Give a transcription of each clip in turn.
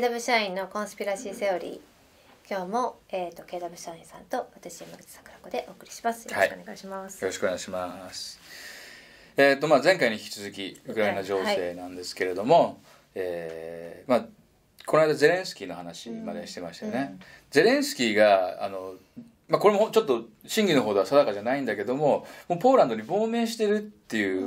KW 社員のコンスピラシーセオリー、今日も、えーと、と KW 社員さんと私山口桜子でお送りしますよろしくお願いします、はい、よろしくお願いしますえーとまあ、前回に引き続きウクライナ情勢なんですけれども、はい、えー、まあ、この間ゼレンスキーの話までしてましたよね、うんうん、ゼレンスキーがあの、まあ、これもちょっと審議の方では定かじゃないんだけどももうポーランドに亡命してるってい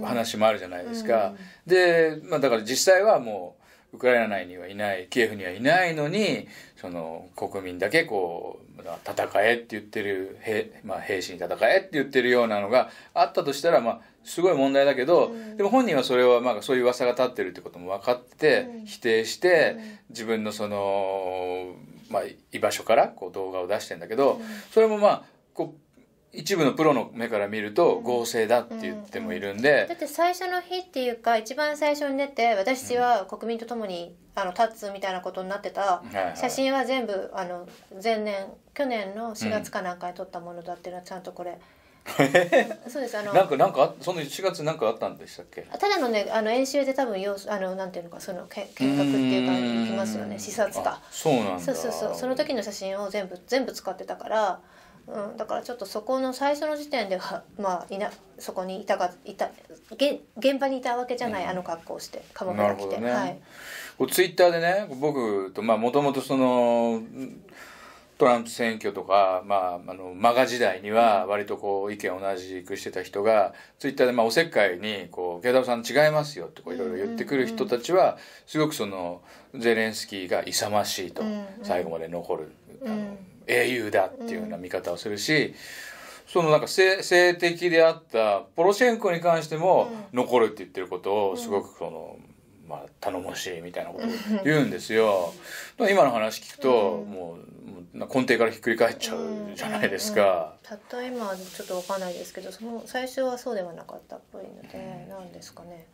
う話もあるじゃないですか、で、まあ、だから実際はもうウクライナ内にはいないキエフにはいないのにその国民だけこう戦えって言ってる兵,、まあ、兵士に戦えって言ってるようなのがあったとしたら、まあ、すごい問題だけど、うん、でも本人はそれはまあそういう噂が立ってるってことも分かって、否定して、自分のその、まあ、居場所からこう動画を出してんだけど、それもまあこう一部のプロの目から見ると合成だって言ってもいるんで、うんうん、だって最初の日っていうか一番最初に出て私は国民と共に、あの立つみたいなことになってた写真は全部あの前年去年の4月かなんかに撮ったものだっていうのはちゃんとこれ。そうですあのなんかなんかその1月なんかあったんでしたっけただのねあの演習で多分要あのなんていうのかその見学っていうか行きますよね視察かそうなんそうそうそうその時の写真を全部全部使ってたからうん、だからちょっとそこの最初の時点では まあいなそこにいたかいた現現場にいたわけじゃない、うん、あの格好をして鎌倉来て、ね、はい、こうツイッターでね僕とまあもともとそのトランプ選挙とか、まあ、あのマガ時代には割とこう意見を同じくしてた人がツイッターでまあおせっかいにこう「慶太郎さん違いますよ」っていろいろ言ってくる人たちはすごくそのゼレンスキーが勇ましいと最後まで残る。あの英雄だっていうような見方をするし、そのなんか性性的であったポロシェンコに関しても残るって言ってることをすごくその、まあ、頼もしいみたいなことを言うんですよ。今の話聞くと、もう根底からひっくり返っちゃうじゃないですか。たった今ちょっとわかんないですけどその最初はそうではなかったっぽいので、ん、何ですかね。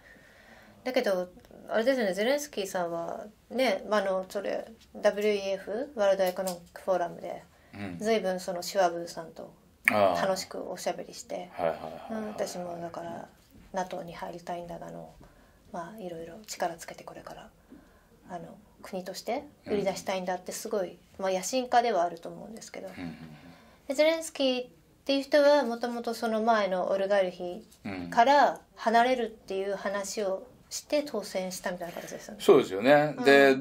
だけどあれですねゼレンスキーさんはね、あ、のそれ WEF ワールドエコノミックフォーラムで、随分そのシュワブーさんと楽しくおしゃべりして、私もだから NATO に入りたいんだがの、まあ、いろいろ力つけてこれからあの国として売り出したいんだってすごい、うん、まあ、野心家ではあると思うんですけど、うん、ゼレンスキーっていう人はもともとその前のオルガルヒから離れるっていう話をして当選したみたいな形ですよね。そうですよね、うん、で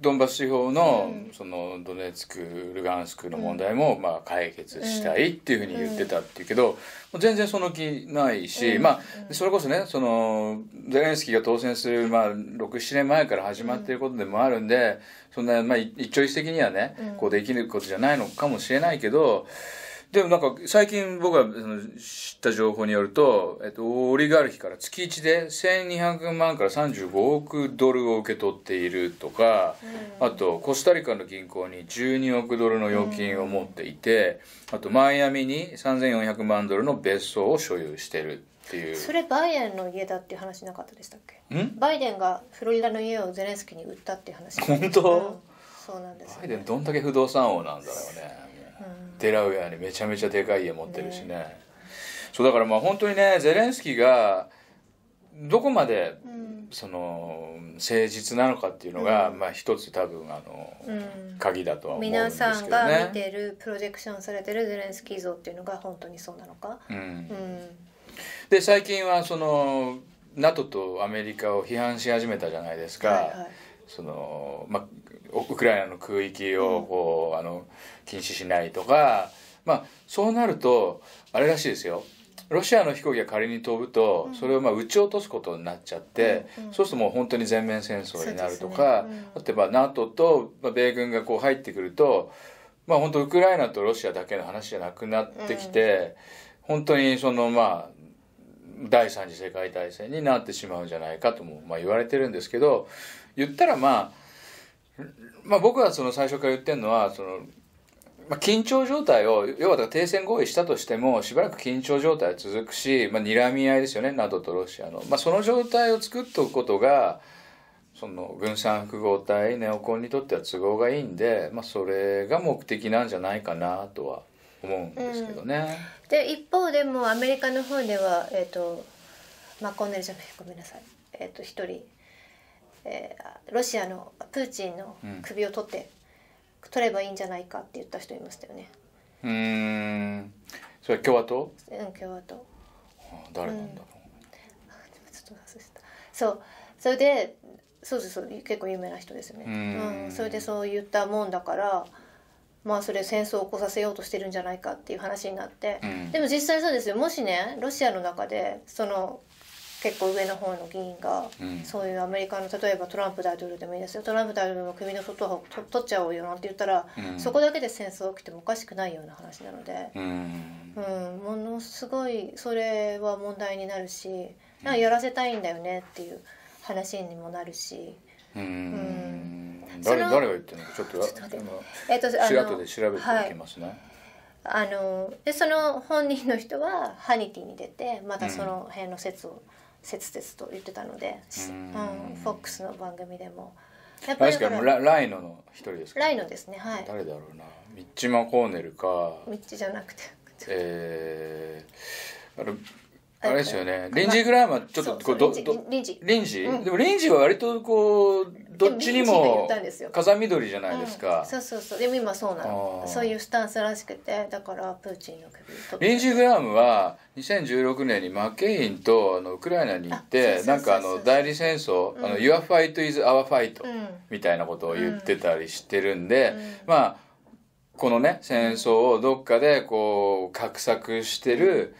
ドンバス地方の,、そのドネツクルガンスクの問題も、まあ、解決したいっていうふうに言ってたっていうけど、全然その気ないし、まあ、それこそねそのゼレンスキーが当選する、まあ、67年前から始まっていることでもあるんで、そんな、まあ、一朝一夕にはね、こうできることじゃないのかもしれないけど。でもなんか、最近僕がその知った情報によると、えっと、オリガルヒから月1で1200万から35億ドルを受け取っているとか、うん、あと、コスタリカの銀行に12億ドルの預金を持っていて、うん、あと、マイアミに3400万ドルの別荘を所有してる。それバイデンの家だっていう話なかったでしたっけバイデンがフロリダの家をゼレンスキーに売ったっていう話本当、うん、そうなんです、ね、バイデンどんだけ不動産王なんだろうねデラウェアにめちゃめちゃでかい家持ってるしね、ね、そうだからまあ本当にねゼレンスキーがどこまで、うん、その誠実なのかっていうのが、うん、まあ一つ多分あの、うん、鍵だとは思うんですけど、ね、皆さんが見てるプロジェクションされてるゼレンスキー像っていうのが本当にそうなのか。で最近はその NATO とアメリカを批判し始めたじゃないですか。はいはい、そのまあウクライナの空域をこう、あの禁止しないとか、まあ、そうなるとあれらしいですよロシアの飛行機が仮に飛ぶと、それをまあ撃ち落とすことになっちゃって、そうするともう本当に全面戦争になるとか、ねうん、例えば NATO と米軍がこう入ってくると、まあ、本当ウクライナとロシアだけの話じゃなくなってきて、本当にそのまあ第三次世界大戦になってしまうんじゃないかともまあ言われてるんですけど言ったらまあまあ、僕はその最初から言ってるのはその、まあ、緊張状態を要は停戦合意したとしてもしばらく緊張状態続くし、まあ、睨み合いですよね NATO とロシアの、まあ、その状態を作っておくことがその軍産複合体ネオコンにとっては都合がいいんで、まあ、それが目的なんじゃないかなとは思うんですけどね。うん、で一方でもアメリカの方では、えーとまあ、コンネルじゃないごめんなさい、えーと、一1人。えー、ロシアのプーチンの首を取って、うん、取ればいいんじゃないかって言った人いましたよね。うんそれは共和党うん共和党。あ、誰なんだろう、うん、ちょっと忘したそうそれでそうですそう結構有名な人ですよねうん、それでそう言ったもんだからまあそれ戦争を起こさせようとしてるんじゃないかっていう話になって、うん、でも実際そうですよもしねロシアの中でその結構上の方の議員が、そういうアメリカの例えばトランプ大統領でもいいですよトランプ大統領の首の外を取っちゃおうよなんて言ったら、そこだけで戦争起きてもおかしくないような話なので、うんものすごいそれは問題になるしなんかやらせたいんだよねっていう話にもなるし。うん誰誰が言ってるのかちょっとょっと、えっと、後で調べてきますね。はいあのでその本人の人はハニティに出てまたその辺の説を切々と言ってたので、うん、フォックスの番組でも。やっぱり確かにラライノの一人ですか、ね、ライノですねはい誰だろうなミッチマコーネルかミッチじゃなくてえー、あれあれですよね。レンジぐらいはちょっとこうどどレンジ。レンジ、うん、でもレンジは割とこうどっちにも風見鶏じゃないですか、うん、そうそうそうでも今そうなのそういうスタンスらしくてだからプーチンの首レンジ・グラムは2016年にマケインとあのウクライナに行ってなんかあの代理戦争、うん、あの Your fight is our fight、うん、みたいなことを言ってたりしてるんで、まあこのね戦争をどっかでこう画策してる、うん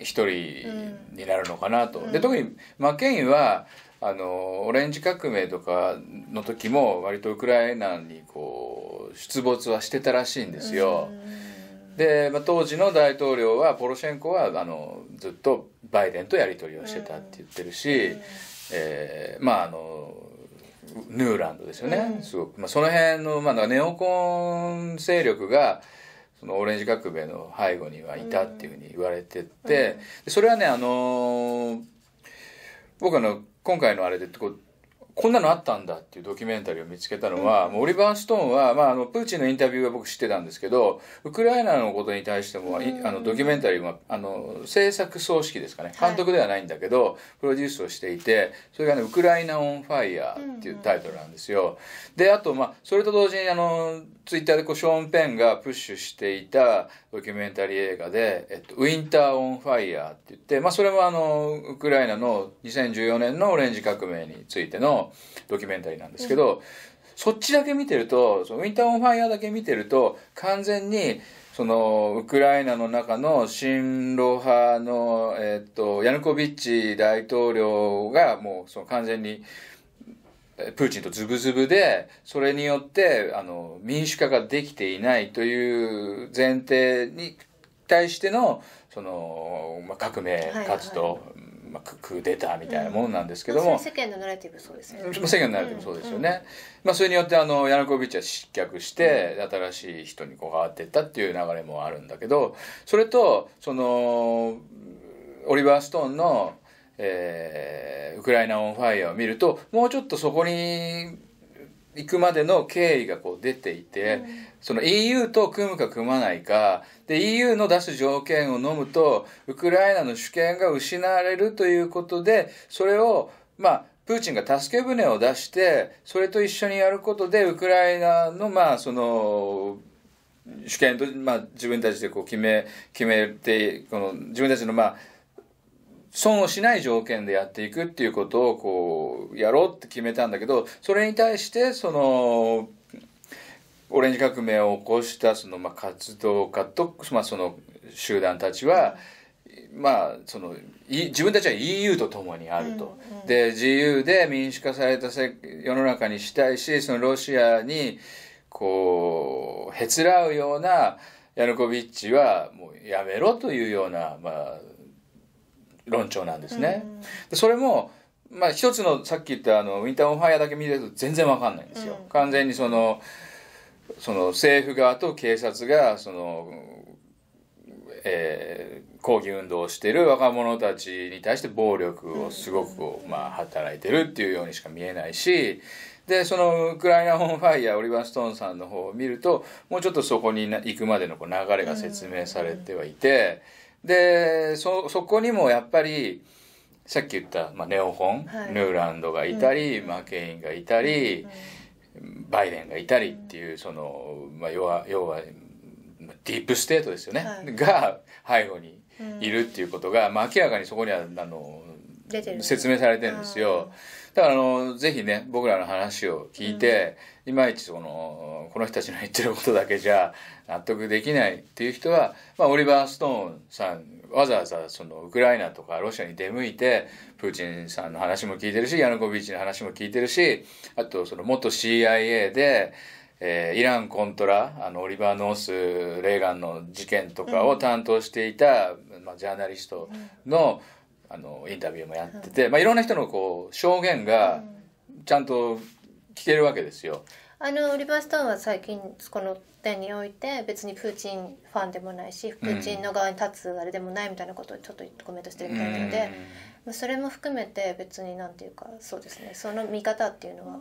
一人になるのかなと。うん、で特にマケインはあのオレンジ革命とかの時も割とウクライナにこう出没はしてたらしいんですよ。うん、で、まあ、当時の大統領はポロシェンコはあのずっとバイデンとやり取りをしてたって言ってるし、うん、えー、まああのヌーランドですよね、うん、すごく、まあ、その辺の、まあ、ネオコン勢力がそのオレンジ革命の背後にはいたっていうふうに言われてて、それはねあの僕あの今回のあれでこうこんなのあったんだっていうドキュメンタリーを見つけたのは、うん、オリバー・ストーンは、まあ、あの、プーチンのインタビューは僕知ってたんですけど、ウクライナのことに対しても、うん、あの、ドキュメンタリーは、あの、制作組織ですかね、監督ではないんだけど、はい、プロデュースをしていて、それがね、ウクライナ・オン・ファイヤーっていうタイトルなんですよ。うん、で、あと、まあ、それと同時に、あの、ツイッターでこう、ショーン・ペンがプッシュしていたドキュメンタリー映画で、えっと、ウィンター・オン・ファイヤーって言って、まあ、それもあの、ウクライナの2014年のオレンジ革命についての、ドキュメンタリーなんですけど、うん、そっちだけ見てるとそのウィンター・オン・ファイヤーだけ見てると完全にそのウクライナの中の親ロ派の、えっとヤヌコビッチ大統領がもうその完全に。プーチンとズブズブで、それによって、あの、民主化ができていないという前提に対しての、その、まあ、革命活動まあ、クーデターみたいなものなんですけども、うん、世間のナラティブそうですよね世間のナラティブそうですよね、うん、まあ、それによってあのヤナコビッチは失脚して、新しい人にこう変わっていったっていう流れもあるんだけどそれとそのオリバー・ストーンの、えー「ウクライナ・オン・ファイヤー」を見るともうちょっとそこに行くまでの経緯がこう出ていて、うん、その EU と組むか組まないかで EU の出す条件を飲むとウクライナの主権が失われるということでそれをまあプーチンが助け舟を出してそれと一緒にやることでウクライナのまあその主権と、まあ、自分たちでこう決め決めてこの自分たちのまあ損をしない条件でやっていくっていうことをこうやろうって決めたんだけどそれに対してそのオレンジ革命を起こしたそのまあ活動家とまあその集団たちは。まあ、その自分たちは EU と共にあると、で自由で民主化された世の中にしたいしそのロシアにこうへつらうようなヤヌコビッチはもうやめろというような、まあ、論調なんですね。でそれもまあ、一つのさっき言ったあのウィンター・オン・ファイアだけ見てると全然わかんないんですよ、うん、完全にそのその政府側と警察がその、えー、抗議運動をしてる若者たちに対して暴力をすごく、まあ、働いてるっていうようにしか見えないしでそのウクライナ・オン・ファイヤーオリバー・ストーンさんの方を見るともうちょっとそこに行くまでのこう流れが説明されてはいて。うんで、そ、そこにもやっぱり、さっき言った、まあ、ネオホン、はい、ヌーランドがいたり、うん、マケインがいたり、うん、バイデンがいたりっていう、その、まあ、要は、要は、ディープステートですよね、はい、が背後にいるっていうことが、まあ、明らかにそこにはあの説明されてるんですよ。だからあの、ぜひね、僕らの話を聞いて、うん、いまいちその、この人たちの言ってることだけじゃ納得できないっていう人は、まあ、オリバー・ストーンさん、わざわざそのウクライナとかロシアに出向いて、プーチンさんの話も聞いてるし、ヤヌコビーチの話も聞いてるし、あとその元 CIA で、えー、イランコントラあのオリバー・ノース・レーガンの事件とかを担当していた、うん、まあ、ジャーナリストの、うんあのインタビューもやってて、まあ、いろんな人のこう証言がちゃんと聞けるわけですよ。あのリバーストーンは最近この点において別にプーチンファンでもないしプーチンの側に立つあれでもないみたいなことをちょっとコメントしてるみたいなので、うん、それも含めて別になんていうかそうですねその見方っていうのは。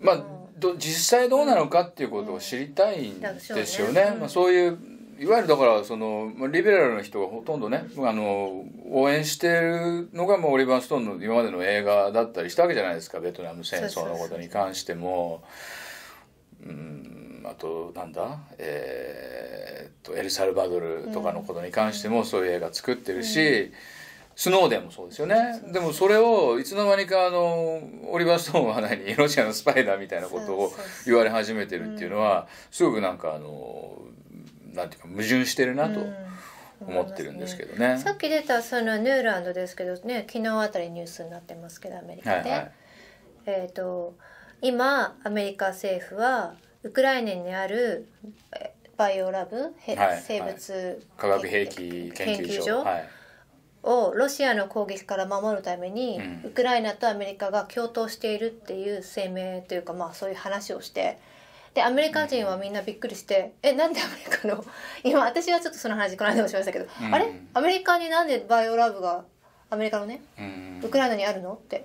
まあ、うん、実際どうなのかっていうことを知りたいんですよね。うんねまあ、そういういわゆるだからそのリベラルな人がほとんどねあの応援してるのがもうオリバー・ストーンの今までの映画だったりしたわけじゃないですかベトナム戦争のことに関してもうんあとなんだえー、とエルサルバドルとかのことに関してもそういう映画作ってるし。うんスノーデンもそうですよね。でもそれをいつの間にかあの、オリバー・ストーンは何、ロシアのスパイダーみたいなことを言われ始めてるっていうのは、すごくなんかあの、なんていうか矛盾してるなと。思ってるんですけどね、ね、さっき出たそのヌーランドですけどね昨日あたりニュースになってますけどアメリカで、はいはい、えっ、ー、と今アメリカ政府はウクライナにあるバイオラブ、はい、生物、化学兵器研究所をロシアの攻撃から守るために、ウクライナとアメリカが共闘しているっていう声明というか、まあ、そういう話をして。でアメリカ人はみんなびっくりして「えなんでアメリカの 今私はちょっとその話この間もしましたけど、うん、あれアメリカになんでバイオラブがアメリカのね、うん、ウクライナにあるの?」って。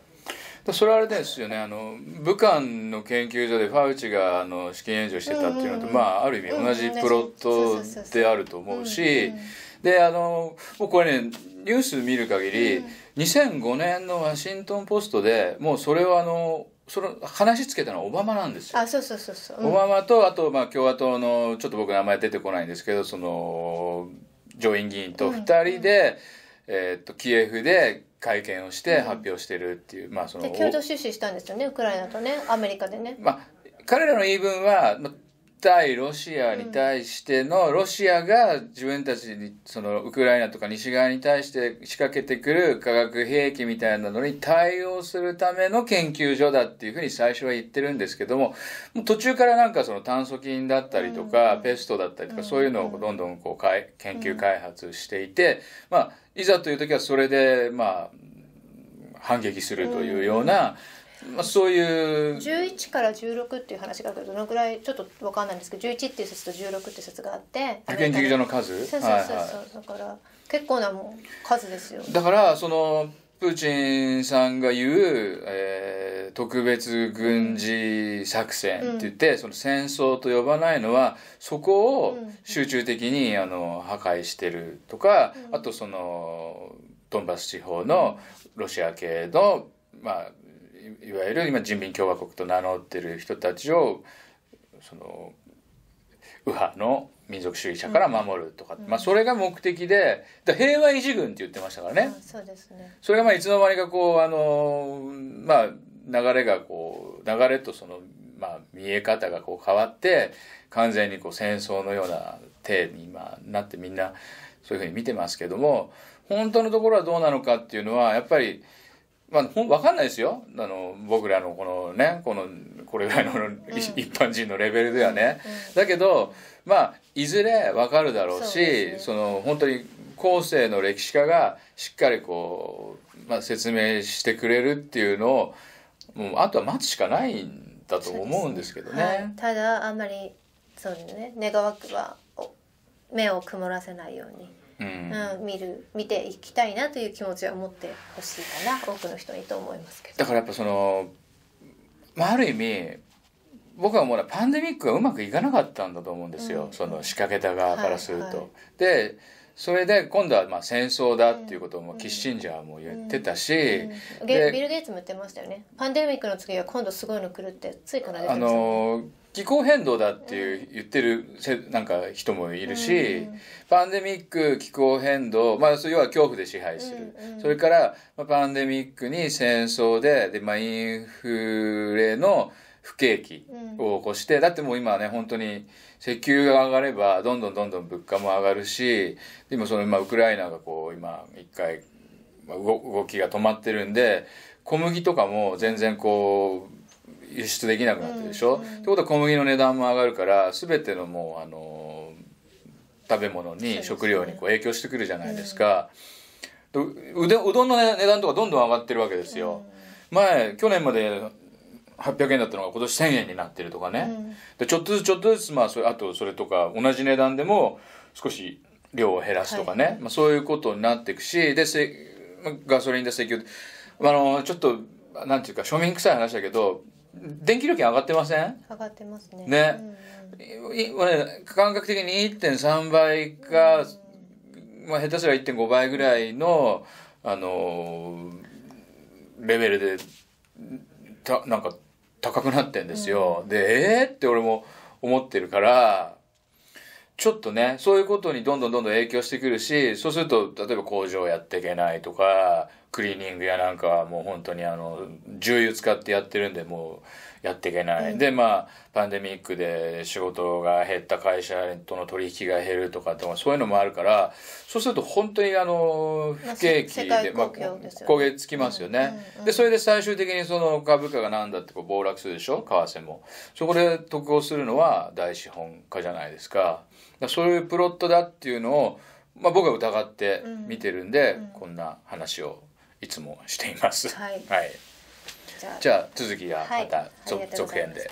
それはあれですよねあの武漢の研究所でファウチがあの資金援助してたっていうのと、うん、まあある意味同じプロットであると思うしであのもうこれねニュース見る限り、うん、2005年のワシントン・ポストでもうそれはあのその話つけたのはオバマなんですよ。あそうそうそうそう、うん、オバマとあとまあ共和党のちょっと僕名前出てこないんですけどその上院議員と2人で、うん、えー、っとキエフで会見をして発表してるっていう、うん、まあその共同出資したんですよねウクライナとねアメリカでね。まあ彼らの言い分は、まあ対ロシアに対しての、ロシアが自分たちに、その、ウクライナとか西側に対して仕掛けてくる化学兵器みたいなのに対応するための研究所だっていうふうに最初は言ってるんですけども、途中からなんかその炭疽菌だったりとか、ペストだったりとか、そういうのをどんどんこう、研究開発していて、まあ、いざという時はそれで、まあ、反撃するというような、うんまあ、そういう11から16っていう話があるけどどのくらいちょっと分かんないんですけど11っていう説と16っていう説があって保健所の数そうそうそうそう、はいはい、だから結構なも数ですよだからそのプーチンさんが言う、えー、特別軍事作戦って言って、うん、その戦争と呼ばないのはそこを集中的にあの破壊してるとか、うん、あとそのドンバス地方のロシア系の、まあ、いわゆる今人民共和国と名乗ってる人たちをその右派の民族主義者から守るとか、うん、まあ、それが目的で平和維持軍って言ってましたからねそうですねそれがまあいつの間にかこうあの、まあ、流れがこう流れとその、まあ、見え方がこう変わって完全にこう戦争のような体に今なってみんなそういうふうに見てますけども本当のところはどうなのかっていうのはやっぱり。まあ、ほん、わかんないですよ。あの、僕らのこのね、この、これぐらいの、うん、一般人のレベルではね。うん、だけど、まあ、いずれわかるだろうし、そね、その、本当に後世の歴史家がしっかりこう、まあ、説明してくれるっていうのを、もう、あとは待つしかないんだと思うんですけどね。ねはい、ただ、あんまり、そうね、願わくは、目を曇らせないように。うん、うん、見る見ていきたいなという気持ちは持ってほしいかな多くの人にと思いますけどだからやっぱその、まあ、ある意味僕はもうパンデミックがうまくいかなかったんだと思うんですよ、うん、その仕掛けた側からすると。はいはい、でそれで今度はまあ戦争だっていうこともキッシンジャーも言ってたし、うん、ビル・ゲイツも言ってましたよねパンデミックの次は今度すごいの来るってついこの間あの気候変動だっていう言ってるなんか人もいるし、パンデミック気候変動、まあ、要は恐怖で支配する、それから、まあ、パンデミックに戦争でで、まあ、インフレの不景気を起こして、うん、だってもう今ね本当に石油が上がればどんどんどんどん物価も上がるし今その、今ウクライナがこう今一回、まあ、動きが止まってるんで小麦とかも全然こう輸出できなくなってるでしょ、うんうん、ってことは小麦の値段も上がるから全てのもうあの食べ物に食料にこう影響してくるじゃないですか。ううでうどんの値段とかどんどん上がってるわけですよ。前去年まで800円だったのが今年1000円になってるとかね、うん、でちょっとずつちょっとずつ、まあ、それあとそれとか同じ値段でも少し量を減らすとかね、はい、まあ、そういうことになっていくしでせガソリンで石油あのちょっとなんていうか庶民臭い話だけど電気料金上がってません上がってますね。ね。うん、感覚的に1.3倍か、まあ下手すら1.5倍ぐらいの、あのー、レベルで、たなんか高くなってんですよ。うん、で、えー、って俺も思ってるから、ちょっとね、そういうことにどんどんどんどん影響してくるし、そうすると、例えば工場やっていけないとか、クリーニングやなんかはもう本当にあの、重油使ってやってるんで、もう、やっていけない、うん、でまあパンデミックで仕事が減った会社との取引が減るとかそういうのもあるからそうすると本当にあの不景気で、まあ、焦げつきますよね、うんうん、でそれで最終的にその株価がなんだってこう暴落するでしょ為替もそこで得をするのは大資本家じゃないですかかそういうプロットだっていうのを、まあ、僕は疑って見てるんで、こんな話をいつもしています。はい、はいじゃあ続きはまた続編で。